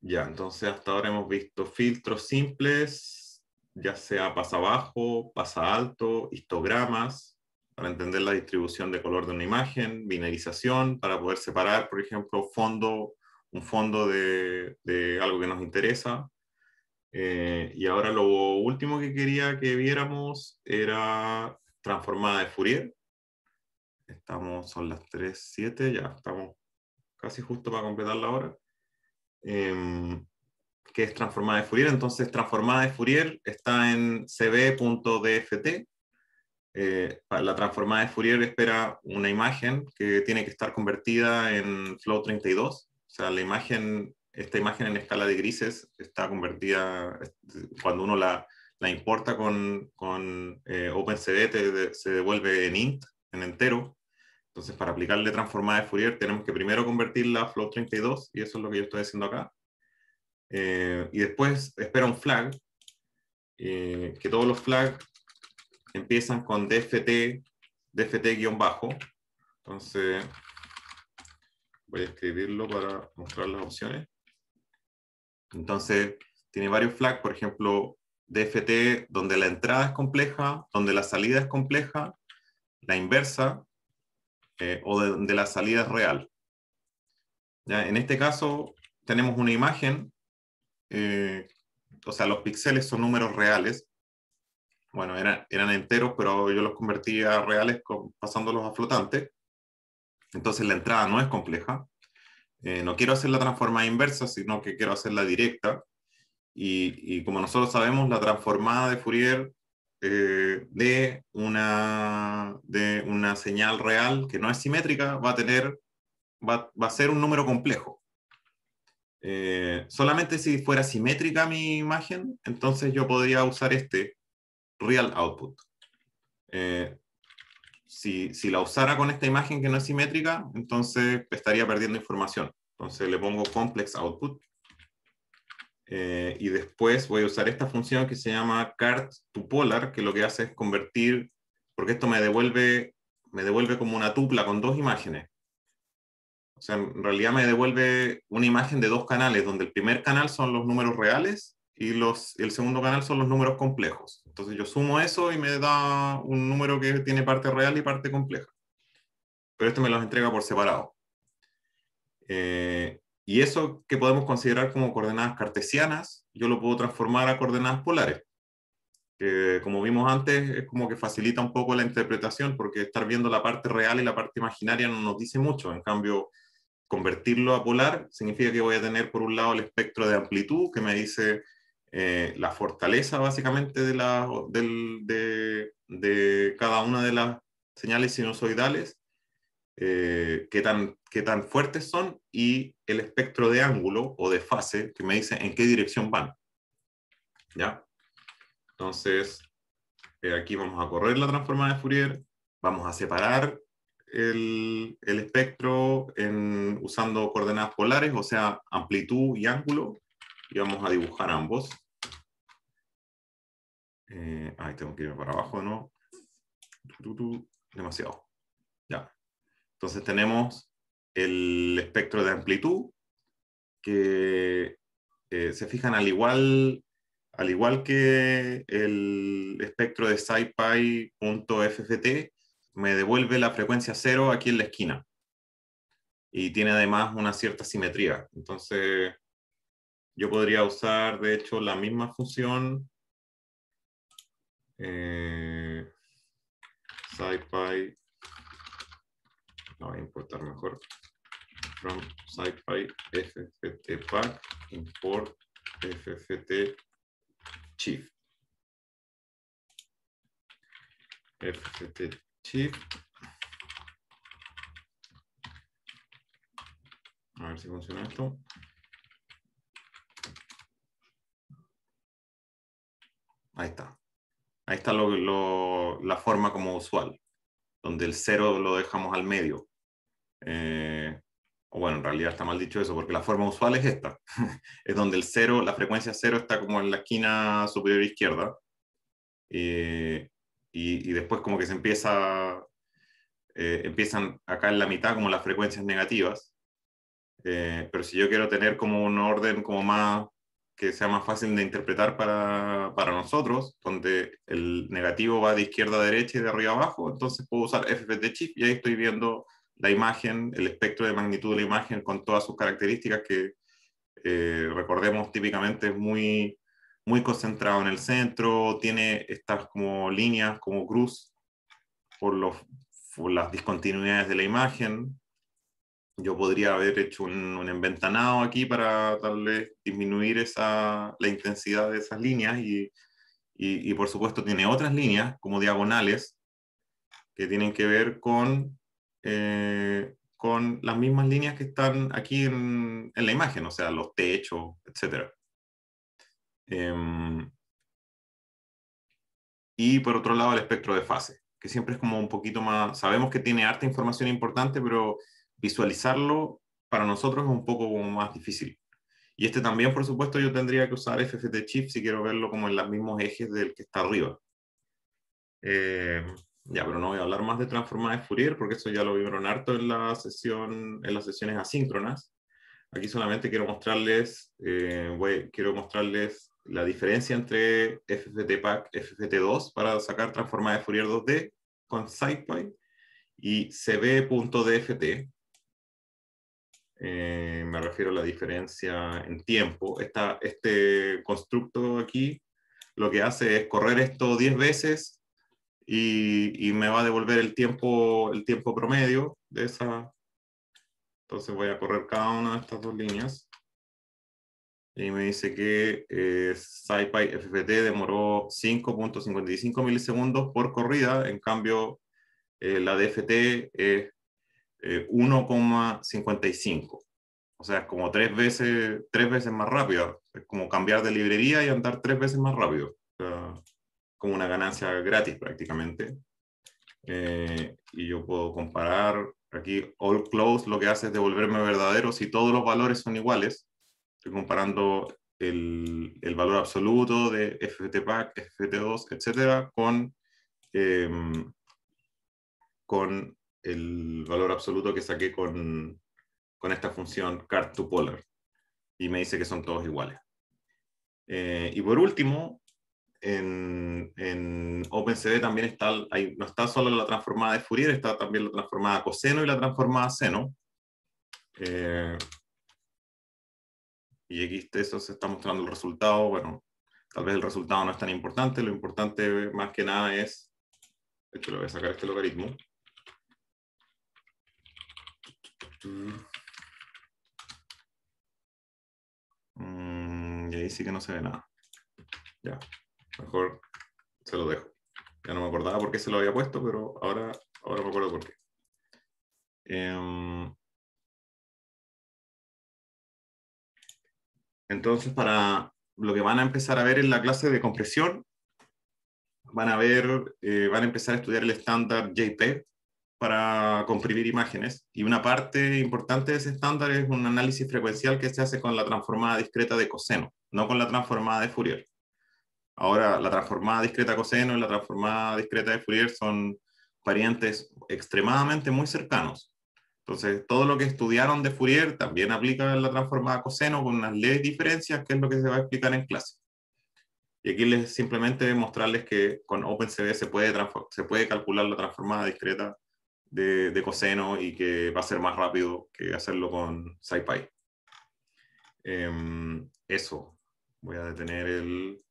Ya, entonces hasta ahora hemos visto filtros simples, ya sea pasa bajo, pasa alto, histogramas, para entender la distribución de color de una imagen, binarización, para poder separar, por ejemplo, fondo, un fondo de algo que nos interesa, eh, y ahora lo último que quería que viéramos era transformada de Fourier. Estamos, son las 3.07, ya estamos casi justo para completar la hora. Em, que es transformada de Fourier. Entonces, transformada de Fourier está en cb.dft. Eh, la transformada de Fourier espera una imagen que tiene que estar convertida en flow 32. O sea, la imagen esta imagen en escala de grises está convertida, este, cuando uno la, importa con, con eh, OpenCV, se devuelve en int, en entero. Entonces, para aplicarle transformada de Fourier, tenemos que primero convertirla a float32, y eso es lo que yo estoy haciendo acá. Eh, y después espera un flag, eh, que todos los flags empiezan con dft, dft-bajo. Entonces, voy a escribirlo para mostrar las opciones. Entonces, tiene varios flags, por ejemplo, DFT, donde la entrada es compleja, donde la salida es compleja, la inversa, eh, o de, donde la salida es real. En este caso, tenemos una imagen, eh, o sea, los píxeles son números reales. Bueno, eran, enteros, pero yo los convertí a reales pasándolos a flotantes. Entonces la entrada no es compleja. Eh, no quiero hacer la transformada inversa, sino que quiero hacer la directa. Y, como nosotros sabemos, la transformada de Fourier eh, de, una, de una señal real que no es simétrica va a, tener, va, a ser un número complejo. Eh, solamente si fuera simétrica mi imagen, entonces yo podría usar este real output si, la usara con esta imagen que no es simétrica, entonces estaría perdiendo información. Entonces le pongo complex output. Eh, y después voy a usar esta función que se llama cart to polar, que lo que hace es convertir, porque esto me devuelve, me devuelve como una tupla con dos imágenes. O sea, en realidad me devuelve una imagen de dos canales, donde el primer canal son los números reales y los, el segundo canal son los números complejos. Entonces yo sumo eso y me da un número que tiene parte real y parte compleja. Pero esto me los entrega por separado. Eh, y eso que podemos considerar como coordenadas cartesianas, yo lo puedo transformar a coordenadas polares. Que, como vimos antes, es como que facilita un poco la interpretación, porque estar viendo la parte real y la parte imaginaria no nos dice mucho. En cambio, convertirlo a polar significa que voy a tener, por un lado, el espectro de amplitud, que me dice eh, la fortaleza básicamente de, la, de, cada una de las señales sinusoidales, eh, qué, tan, qué tan fuertes son y el espectro de ángulo o de fase que me dice en qué dirección van. ¿Ya? Entonces, eh, aquí vamos a correr la transformada de Fourier, vamos a separar el, el espectro en, usando coordenadas polares, o sea, amplitud y ángulo, y vamos a dibujar ambos. Eh, ahí tengo que irme para abajo, ¿no? Demasiado. Ya. Entonces tenemos el espectro de amplitud que eh, se fijan al igual, al igual que el espectro de SciPy.fft, me devuelve la frecuencia cero aquí en la esquina. Y tiene además una cierta simetría. Entonces, yo podría usar, de hecho, la misma función eh, SciPy, la voy a importar mejor, from SciPy fftpack import fft chief. A ver si funciona esto. Ahí está. Ahí está la forma como usual, donde el cero lo dejamos al medio. Eh, bueno, en realidad está mal dicho eso, porque la forma usual es esta. es donde el cero, la frecuencia cero está como en la esquina superior izquierda. Eh, y, después como que se empieza, eh, empiezan acá en la mitad como las frecuencias negativas. pero si yo quiero tener como un orden como más que sea más fácil de interpretar para, nosotros, donde el negativo va de izquierda a derecha y de arriba a abajo, entonces puedo usar de chip y ahí estoy viendo la imagen, el espectro de magnitud de la imagen con todas sus características que eh, recordemos típicamente es muy, muy concentrado en el centro, tiene estas como líneas, como cruz, por, los, por las discontinuidades de la imagen, yo podría haber hecho un, un, aquí para tal vez disminuir esa, la intensidad de esas líneas y, y, por supuesto tiene otras líneas como diagonales que tienen que ver con, eh, con las mismas líneas que están aquí en, en la imagen, o sea, los techos, etc. Em, y por otro lado el espectro de fase, que siempre es como un poquito más, sabemos que tiene harta información importante, pero visualizarlo para nosotros es un poco como más difícil. Y este también, por supuesto, yo tendría que usar FFT Chip si quiero verlo como en los mismos ejes del que está arriba. Eh, ya, pero no voy a hablar más de transformar de Fourier porque eso ya lo vieron harto en, la sesión, en las sesiones asíncronas. Aquí solamente quiero mostrarles, eh, quiero mostrarles la diferencia entre fft Pack, FFT2 para sacar transformada de Fourier 2D con SciPy y cb.dft eh, me refiero a la diferencia en tiempo. este constructo aquí lo que hace es correr esto 10 veces y, me va a devolver el tiempo, el tiempo promedio de esa. Entonces voy a correr cada una de estas dos líneas. Y me dice que eh, SciPy FFT demoró 5.55 milisegundos por corrida. En cambio, eh, la DFT es 1,55. Eh, o sea, es como tres veces, tres veces más rápido. Es como cambiar de librería y andar tres veces más rápido. como una ganancia gratis prácticamente. Eh, y yo puedo comparar aquí all close lo que hace es devolverme verdadero si todos los valores son iguales. Estoy comparando el, el valor absoluto de FTPAC, FT2, etcétera, con, em, con el valor absoluto que saqué con, con esta función card to polar y me dice que son todos iguales. Eh, y por último, en, en OpenCV también está, no está solo la transformada de Fourier, está también la transformada coseno y la transformada seno. Eh, y aquí eso se está mostrando el resultado. Bueno, tal vez el resultado no es tan importante, lo importante más que nada es, de hecho lo voy a sacar este logaritmo, Mm, y ahí sí que no se ve nada. Ya, mejor se lo dejo. Ya no me acordaba por qué se lo había puesto, pero ahora, ahora me acuerdo por qué. Em, entonces, para lo que van a empezar a ver en la clase de compresión, van a ver, eh, van a empezar a estudiar el estándar JPEG, para comprimir imágenes y una parte importante de ese estándar es un análisis frecuencial que se hace con la transformada discreta de coseno, no con la transformada de Fourier. Ahora, la transformada discreta coseno y la transformada discreta de Fourier son parientes extremadamente muy cercanos. Entonces, todo lo que estudiaron de Fourier también aplica en la transformada coseno con unas leves diferencias, que es lo que se va a explicar en clase. Y aquí les simplemente mostrarles que con OpenCV se puede, se puede calcular la transformada discreta de, coseno y que va a ser más rápido que hacerlo con SciPy. Em, eso. Voy a detener el